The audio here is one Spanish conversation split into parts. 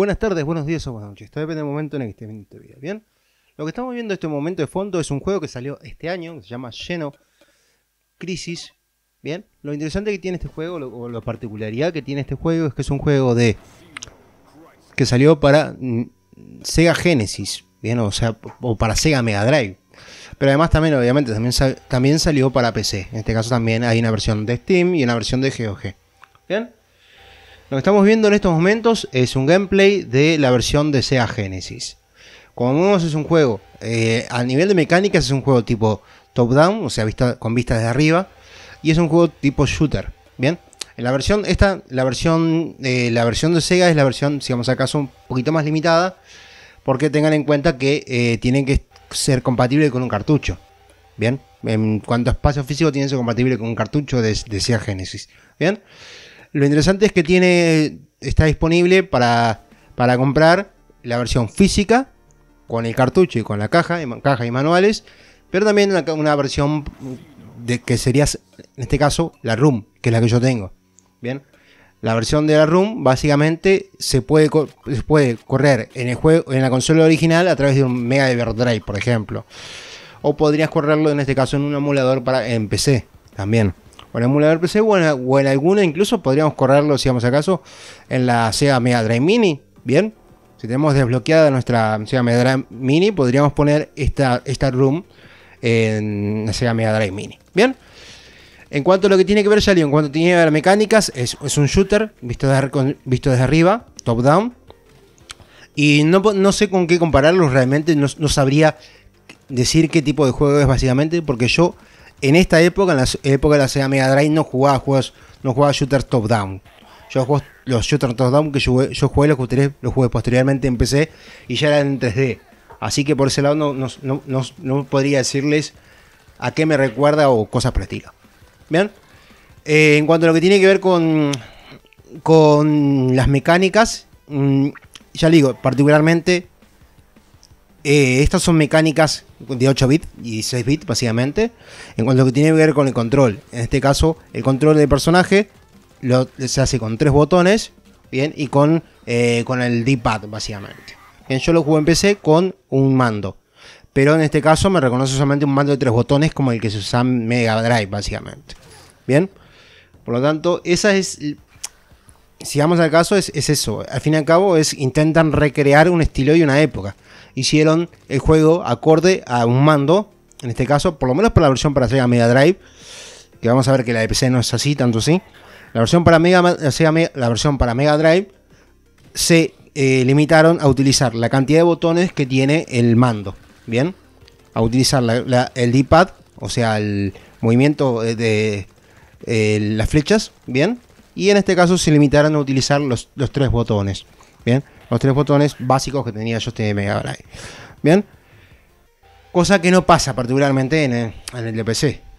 Buenas tardes, buenos días o buenas noches. Esto depende del momento en el que estés viendo este video, ¿bien? Lo que estamos viendo en este momento de fondo es un juego que salió este año, que se llama Lleno Crisis, ¿bien? Lo interesante que tiene este juego, o la particularidad que tiene este juego, es que es un juego de... que salió para mm, Sega Genesis, ¿bien? O sea, o para Sega Mega Drive. Pero además también, obviamente, también, también salió para PC. En este caso también hay una versión de Steam y una versión de GOG. ¿Bien? Lo que estamos viendo en estos momentos es un gameplay de la versión de Sega Genesis. Como vemos es un juego, eh, a nivel de mecánicas es un juego tipo top-down, o sea, con vista desde arriba, y es un juego tipo shooter, ¿bien? En la versión, esta, la versión, eh, la versión de Sega es la versión, si vamos acaso, un poquito más limitada, porque tengan en cuenta que tiene eh, tienen que ser compatible con un cartucho, ¿bien? En cuanto a espacio físico, tiene que ser compatible con un cartucho de, de Sega Genesis, ¿bien? Lo interesante es que tiene, está disponible para, para comprar la versión física con el cartucho y con la caja, caja y manuales, pero también una, versión de que sería, en este caso, la Room, que es la que yo tengo. Bien, la versión de la Room básicamente se puede, puede correr en, el juego, en la consola original a través de un Mega drive, por ejemplo. O podrías correrlo en este caso en un emulador para en PC también o en el PC o en, o en, alguna incluso podríamos correrlo, si vamos acaso, en la Sega Mega Drive Mini. Bien, si tenemos desbloqueada nuestra Sega Mega Drive Mini, podríamos poner esta, esta room en la Sega Mega Drive Mini. Bien. En cuanto a lo que tiene que ver, salió en cuanto tiene que ver mecánicas, es, un shooter visto, visto desde arriba, top down. Y no, no sé con qué compararlo, realmente no sabría decir qué tipo de juego es básicamente, porque yo en esta época, en la época de la Sega Mega Drive, no jugaba juegos, no jugaba shooters top down. Yo jugué, los shooters top down que yo, jugué, los jugué, los jugué posteriormente en PC y ya eran en 3D. Así que por ese lado no, podría decirles a qué me recuerda o cosas prácticas. ¿Bien? Eh, en cuanto a lo que tiene que ver con, con las mecánicas, mm, ya digo, particularmente eh, estas son mecánicas de 8 bits y 6 bits básicamente. En cuanto a lo que tiene que ver con el control. En este caso, el control del personaje se hace con tres botones. Bien, y con, eh, con el D-pad básicamente. yo lo jugué en PC con un mando. Pero en este caso me reconoce solamente un mando de tres botones como el que se usa en Mega Drive básicamente. Bien. Por lo tanto, esa es si vamos al caso, es, es, eso. Al fin y al cabo, es intentan recrear un estilo y una época hicieron el juego acorde a un mando, en este caso, por lo menos para la versión para Sega Mega Drive, que vamos a ver que la de PC no es así, tanto así La versión para Mega, eh, la versión para Mega Drive se eh, limitaron a utilizar la cantidad de botones que tiene el mando, ¿bien? A utilizar el D-pad, o sea, el movimiento de, eh, las flechas, ¿bien? Y en este caso se limitaron a utilizar los, los tres botones, ¿bien? Los tres botones básicos que tenía yo este Mega Drive. Bien. Cosa que no pasa particularmente en el,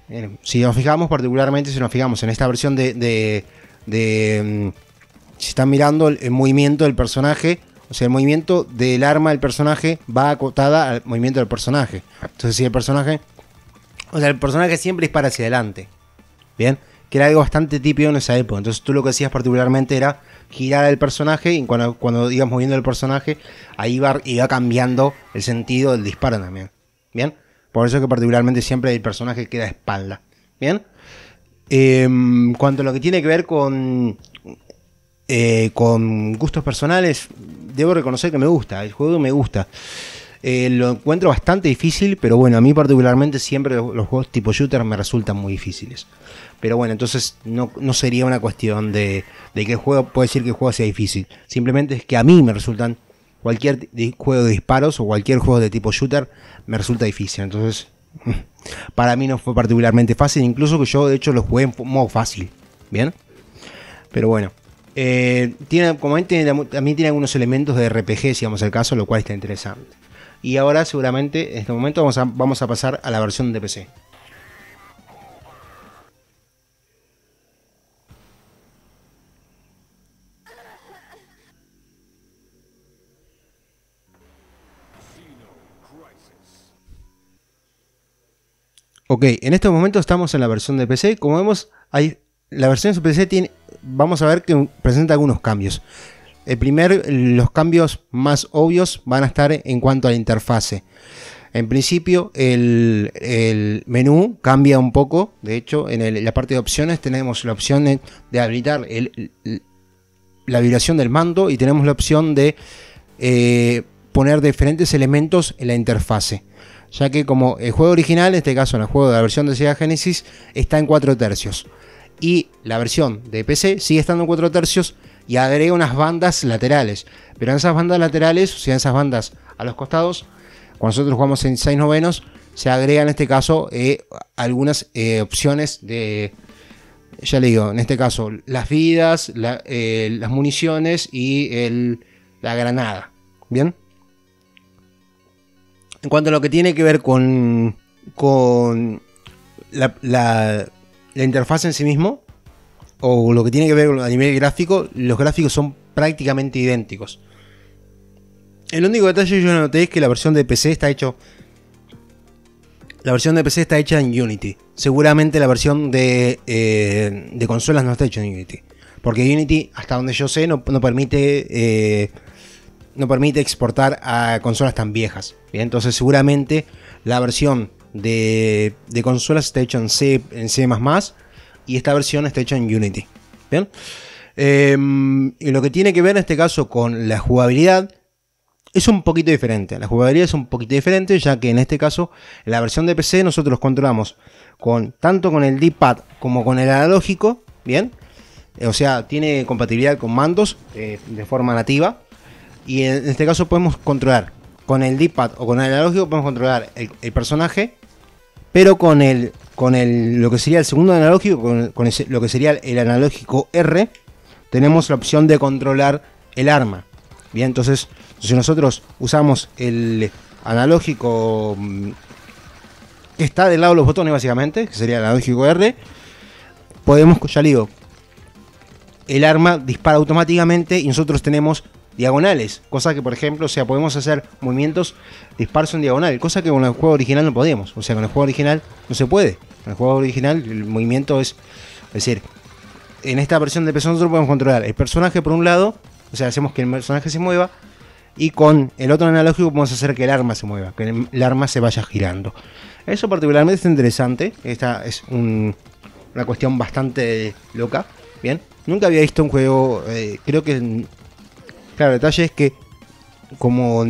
en Si nos fijamos, particularmente si nos fijamos en esta versión de, de, mm, si están mirando el, movimiento del personaje, o sea, el movimiento del arma del personaje va acotada al movimiento del personaje. Entonces, si el personaje, o sea, el personaje siempre dispara hacia adelante, ¿bien? Que era algo bastante típico en esa época. Entonces, tú lo que hacías particularmente era girar el personaje y cuando, cuando ibas moviendo el personaje, ahí va, iba cambiando el sentido del disparo también. ¿Bien? Por eso que particularmente siempre el personaje queda a espalda. ¿Bien? Eh, cuanto a lo que tiene que ver con, eh, con gustos personales, debo reconocer que me gusta, el juego me gusta. Eh, lo encuentro bastante difícil, pero bueno, a mí particularmente siempre los, juegos tipo shooter me resultan muy difíciles. Pero bueno, entonces no, sería una cuestión de, que el juego, puede decir que el juego sea difícil. Simplemente es que a mí me resultan cualquier juego de disparos o cualquier juego de tipo shooter me resulta difícil. Entonces, para mí no fue particularmente fácil, incluso que yo de hecho lo jugué en modo fácil. Bien, pero bueno. Eh, tiene, como también tiene algunos elementos de RPG, si vamos al caso, lo cual está interesante. Y ahora seguramente en este momento vamos a, vamos a pasar a la versión de PC. Ok, en este momento estamos en la versión de PC. Como vemos, hay, la versión de PC tiene, vamos a ver que presenta algunos cambios. El los cambios más obvios van a estar en cuanto a la interfase. En principio, el, menú cambia un poco. De hecho, en, la parte de opciones tenemos la opción de habilitar la vibración del mando y tenemos la opción de eh, poner diferentes elementos en la interfase. Ya que como el juego original, en este caso el juego de la versión de Sega Genesis, está en 4 tercios. Y la versión de PC sigue estando en 4 tercios, y agrega unas bandas laterales. Pero en esas bandas laterales, o sea, en esas bandas a los costados, cuando nosotros jugamos en 6 novenos, se agrega en este caso eh, algunas eh, opciones de, ya le digo, en este caso las vidas, eh, las municiones y el, la granada. ¿Bien? En cuanto a lo que tiene que ver con, con la, la, la interfaz en sí mismo, o lo que tiene que ver a nivel gráfico, los gráficos son prácticamente idénticos. El único detalle que yo noté es que la versión de PC está hecho. La versión de PC está hecha en Unity. Seguramente la versión eh, de, consolas no está hecha en Unity. Porque Unity, hasta donde yo sé, no, no permite. Eh, no permite exportar a consolas tan viejas. entonces seguramente la versión de, consolas está hecha en C, en C y esta versión está hecha en Unity. ¿Bien? Em, y lo que tiene que ver en este caso con la jugabilidad es un poquito diferente. La jugabilidad es un poquito diferente, ya que en este caso, la versión de PC, nosotros controlamos con, tanto con el D-pad como con el analógico. Bien, eh, o sea, tiene compatibilidad con mandos eh, de forma nativa. Y en este caso podemos controlar con el D-pad o con el analógico, podemos controlar el personaje, pero con el con el, lo que sería el segundo analógico, con, lo que sería el analógico R, tenemos la opción de controlar el arma. Bien, entonces, si nosotros usamos el analógico mm, que está del lado de los botones, básicamente, que sería el analógico R, podemos, ya digo, el arma dispara automáticamente y nosotros tenemos diagonales, cosa que por ejemplo, o sea, podemos hacer movimientos disparos en diagonal, cosa que con el juego original no podemos. o sea, con el juego original no se puede. En el juego original el movimiento es, es decir, en esta versión de PC nosotros podemos controlar el personaje por un lado, o sea, hacemos que el personaje se mueva, y con el otro analógico podemos hacer que el arma se mueva, que el arma se vaya girando. Eso particularmente es interesante, esta es una cuestión bastante loca, ¿bien? Nunca había visto un juego, eh, creo que... Claro, el detalle es que como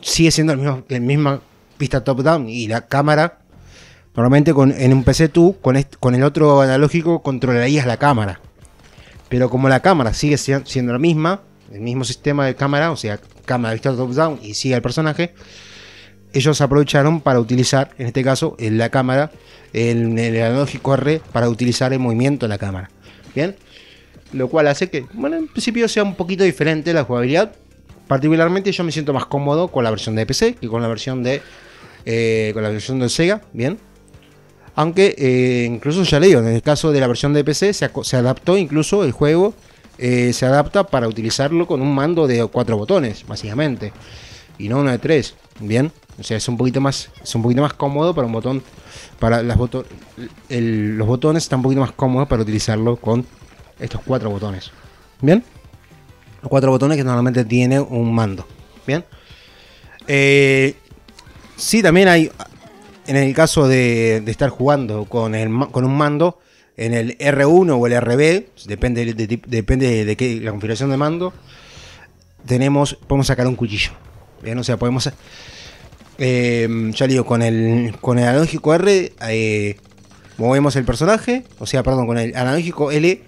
sigue siendo el mismo, la misma pista top-down y la cámara Normalmente con, en un PC tú con, con el otro analógico controlarías la cámara. Pero como la cámara sigue siendo la misma, el mismo sistema de cámara, o sea, cámara vista top-down y sigue al el personaje, ellos aprovecharon para utilizar, en este caso, en la cámara, en el analógico R para utilizar el movimiento de la cámara. Bien, lo cual hace que, bueno, en principio sea un poquito diferente la jugabilidad. Particularmente yo me siento más cómodo con la versión de PC que con la versión de, eh, con la versión de Sega, bien. Aunque eh, incluso ya le en el caso de la versión de PC se, adaptó incluso el juego, eh, se adapta para utilizarlo con un mando de cuatro botones, básicamente. Y no uno de tres. Bien. O sea, es un poquito más, es un poquito más cómodo para un botón. Para las botones, los botones están un poquito más cómodos para utilizarlo con estos cuatro botones. Bien. Los cuatro botones que normalmente tiene un mando. Bien. Eh, sí, también hay en el caso de, estar jugando con, el, con un mando, en el R1 o el RB, depende de, depende de la configuración de mando, tenemos, podemos sacar un cuchillo. Bien, o sea, podemos. Eh, ya digo, con el, con el analógico R eh, movemos el personaje, o sea, perdón, con el analógico L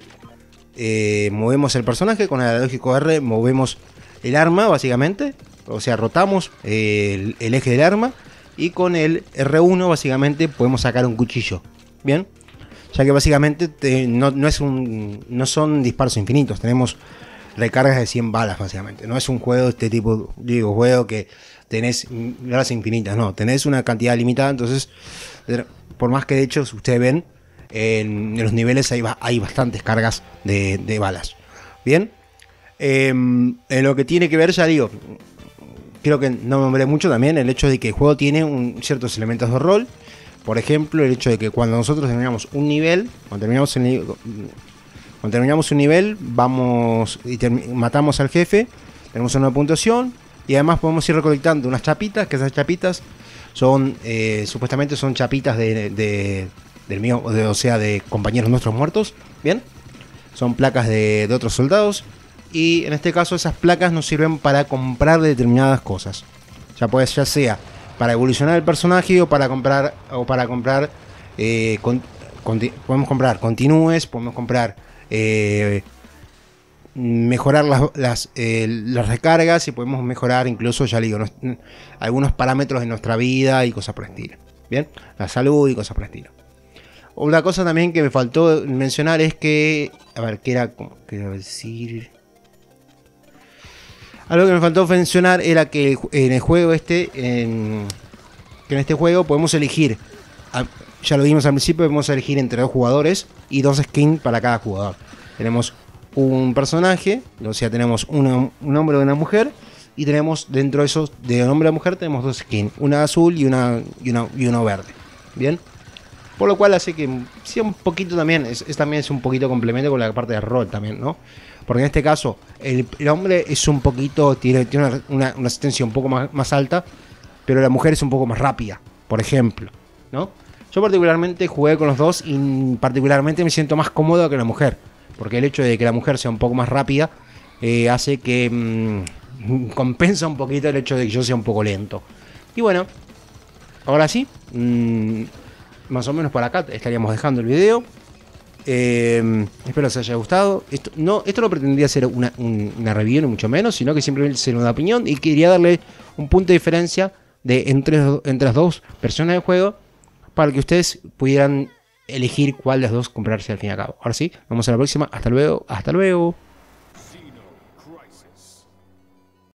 eh, movemos el personaje, con el analógico R movemos el arma, básicamente, o sea, rotamos el eje del arma y con el R1 básicamente podemos sacar un cuchillo. ¿Bien? Ya que básicamente no, es un, no son disparos infinitos, tenemos recargas de 100 balas básicamente. No es un juego de este tipo, digo, juego que tenés balas infinitas, no, tenés una cantidad limitada, entonces, por más que de hecho ustedes ven, en, los niveles hay, hay bastantes cargas de, balas. Bien, em, en lo que tiene que ver, ya digo, creo que no me nombré mucho también el hecho de que el juego tiene ciertos elementos de rol. Por ejemplo, el hecho de que cuando nosotros terminamos un nivel, cuando terminamos, un nivel, vamos y matamos al jefe, tenemos una puntuación y además podemos ir recolectando unas chapitas, que esas chapitas son, eh, supuestamente son chapitas de, del mío, o sea, de compañeros nuestros muertos, ¿bien? Son placas de otros soldados y en este caso esas placas nos sirven para comprar determinadas cosas. Ya ya sea para evolucionar el personaje o para comprar o para comprar eh, podemos comprar continúes, podemos comprar eh, mejorar las, eh, las, recargas y podemos mejorar incluso, ya digo, algunos parámetros de nuestra vida y cosas por el estilo. Bien, la salud y cosas por el estilo. Otra cosa también que me faltó mencionar es que, a ver, ¿qué era? ¿Qué quería decir? Algo que me faltó mencionar era que en el juego este, en, que en este juego podemos elegir, ya lo vimos al principio, podemos elegir entre dos jugadores y dos skins para cada jugador. Tenemos un personaje, o sea, tenemos un hombre o una mujer, y tenemos dentro de esos, de hombre a mujer, tenemos dos skins, una azul y una, y una, verde. ¿Bien? Por lo cual hace que sea un poquito también, es, también es un poquito complemento con la parte de rol también, ¿no? porque en este caso el, hombre es un poquito, tiene, tiene una, una, asistencia un poco más, alta, pero la mujer es un poco más rápida, por ejemplo, ¿no? Yo particularmente jugué con los dos y particularmente me siento más cómodo que la mujer, porque el hecho de que la mujer sea un poco más rápida eh, hace que mm, compensa un poquito el hecho de que yo sea un poco lento. Y bueno, ahora sí, mm, más o menos por acá estaríamos dejando el video. Eh, espero les haya gustado. Esto no, esto pretendía ser una, review, ni mucho menos, sino que siempre ser una opinión y quería darle un punto de diferencia de entre, entre las dos versiones del juego para que ustedes pudieran elegir cuál de las dos comprarse al fin y al cabo. Ahora sí, vamos a la próxima. Hasta luego. Hasta luego.